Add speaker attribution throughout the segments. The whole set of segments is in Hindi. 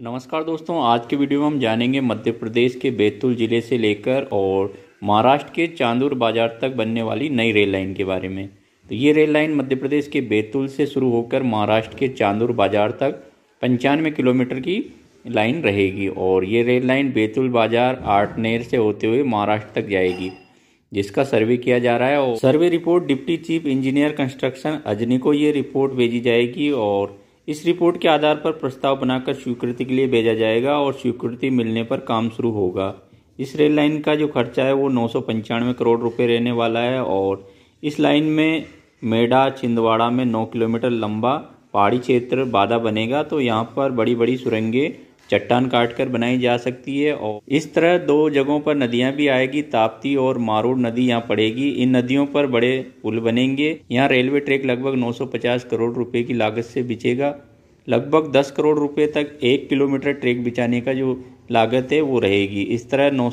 Speaker 1: नमस्कार दोस्तों आज के वीडियो में हम जानेंगे मध्य प्रदेश के बैतूल ज़िले से लेकर और महाराष्ट्र के चांदूर बाजार तक बनने वाली नई रेल लाइन के बारे में तो ये रेल लाइन मध्य प्रदेश के बैतूल से शुरू होकर महाराष्ट्र के चांदूर बाजार तक पंचानवे किलोमीटर की लाइन रहेगी और ये रेल लाइन बैतूल बाजार आटनेर से होते हुए महाराष्ट्र तक जाएगी जिसका सर्वे किया जा रहा है और survey report deputy chief engineer construction Ajni को ये रिपोर्ट भेजी जाएगी और इस रिपोर्ट के आधार पर प्रस्ताव बनाकर स्वीकृति के लिए भेजा जाएगा और स्वीकृति मिलने पर काम शुरू होगा इस रेल लाइन का जो खर्चा है वो नौ करोड़ रुपये रहने वाला है और इस लाइन में मेडा छिंदवाड़ा में 9 किलोमीटर लंबा पहाड़ी क्षेत्र बाधा बनेगा तो यहाँ पर बड़ी बड़ी सुरंगें चट्टान काटकर बनाई जा सकती है और इस तरह दो जगहों पर नदियां भी आएगी ताप्ती और मारूड नदी यहाँ पड़ेगी इन नदियों पर बड़े पुल बनेंगे यहाँ रेलवे ट्रैक लगभग 950 करोड़ रुपए की लागत से बिछेगा लगभग 10 करोड़ रुपए तक एक किलोमीटर ट्रैक बिछाने का जो लागत है वो रहेगी इस तरह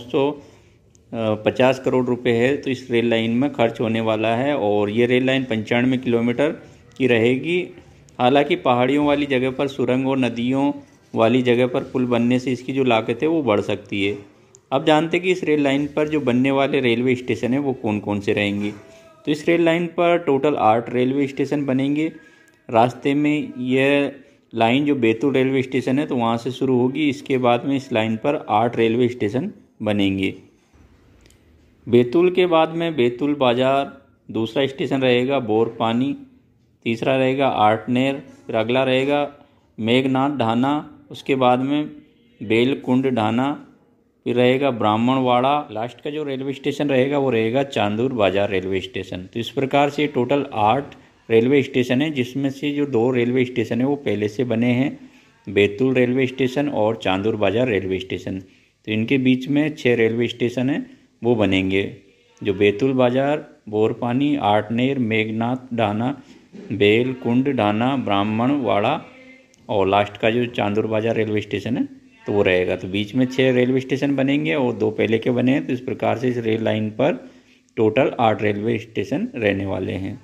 Speaker 1: पचास करोड़ रुपए है तो इस रेल लाइन में खर्च होने वाला है और ये रेल लाइन पंचानवे किलोमीटर की रहेगी हालांकि पहाड़ियों वाली जगह पर सुरंग और नदियों वाली जगह पर पुल बनने से इसकी जो लागत है वो बढ़ सकती है अब जानते कि इस रेल लाइन पर जो बनने वाले रेलवे स्टेशन हैं वो कौन कौन से रहेंगे तो इस रेल लाइन पर टोटल आठ रेलवे स्टेशन बनेंगे रास्ते में यह लाइन जो बैतूल रेलवे स्टेशन है तो वहाँ से शुरू होगी इसके बाद में इस लाइन पर आठ रेलवे स्टेशन बनेंगे बैतूल के बाद में बैतूल बाज़ार दूसरा स्टेशन रहेगा बोरपानी तीसरा रहेगा आर्टनेर फिर अगला रहेगा मेघनाथ ढाना उसके बाद में बेलकुंड ढाना फिर रहेगा ब्राह्मणवाड़ा लास्ट का जो रेलवे स्टेशन रहेगा वो रहेगा चांदूर बाजार रेलवे स्टेशन तो इस प्रकार से टोटल आठ रेलवे स्टेशन है जिसमें से जो दो रेलवे स्टेशन है वो पहले से बने हैं बैतूल रेलवे स्टेशन और चांदूर बाजार रेलवे स्टेशन तो इनके बीच में छः रेलवे स्टेशन हैं वो बनेंगे जो बैतूल बाजार बोरपानी आटनेर मेघनाथ ढाना बेलकुंड ढाना ब्राह्मणवाड़ा और लास्ट का जो चांदूर बाजार रेलवे स्टेशन है तो वो रहेगा तो बीच में छः रेलवे स्टेशन बनेंगे और दो पहले के बने हैं तो इस प्रकार से इस रेल लाइन पर टोटल आठ रेलवे स्टेशन रहने वाले हैं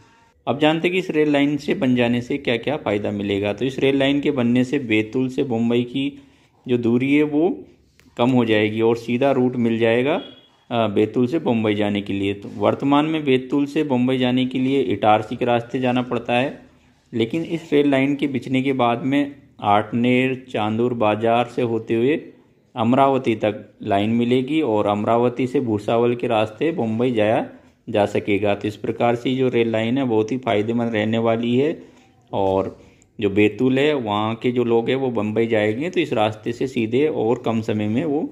Speaker 1: अब जानते हैं कि इस रेल लाइन से बन जाने से क्या क्या फ़ायदा मिलेगा तो इस रेल लाइन के बनने से बैतूल से मुंबई की जो दूरी है वो कम हो जाएगी और सीधा रूट मिल जाएगा बैतूल से मुंबई जाने के लिए तो वर्तमान में बैतूल से मुंबई जाने के लिए इटारसी के रास्ते जाना पड़ता है लेकिन इस रेल लाइन के बिछने के बाद में आटनेर चांदूर बाजार से होते हुए अमरावती तक लाइन मिलेगी और अमरावती से भूसावल के रास्ते मुंबई जाया जा सकेगा तो इस प्रकार से जो रेल लाइन है बहुत ही फायदेमंद रहने वाली है और जो बैतूल है वहाँ के जो लोग हैं वो बम्बई जाएंगे तो इस रास्ते से सीधे और कम समय में वो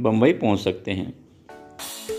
Speaker 1: बम्बई पहुँच सकते हैं